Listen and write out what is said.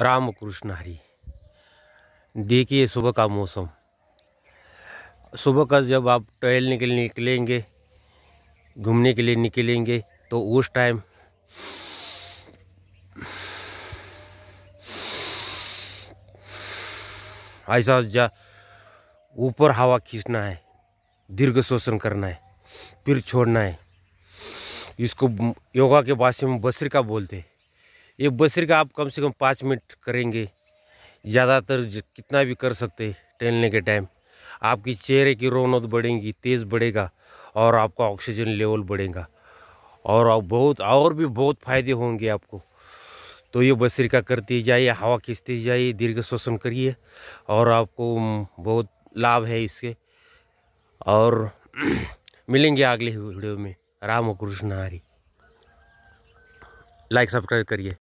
राम कृष्ण हरी देखिए सुबह का मौसम सुबह का जब आप टहलने के लिए निकलेंगे घूमने के लिए निकलेंगे तो उस टाइम ऐसा जा ऊपर हवा खींचना है दीर्घ शोषण करना है फिर छोड़ना है इसको योगा के भाषा में बसरिका बोलते हैं ये बसर का आप कम से कम पाँच मिनट करेंगे ज़्यादातर कितना भी कर सकते टहलने के टाइम आपकी चेहरे की रौनक बढ़ेगी तेज़ बढ़ेगा और आपका ऑक्सीजन लेवल बढ़ेगा और आप बहुत और भी बहुत फ़ायदे होंगे आपको तो ये बसरिका करती जाइए हवा खींचती जाइए दीर्घ श्वसन करिए और आपको बहुत लाभ है इसके और मिलेंगे अगले वीडियो में राम कृष्ण हरी लाइक सब्सक्राइब करिए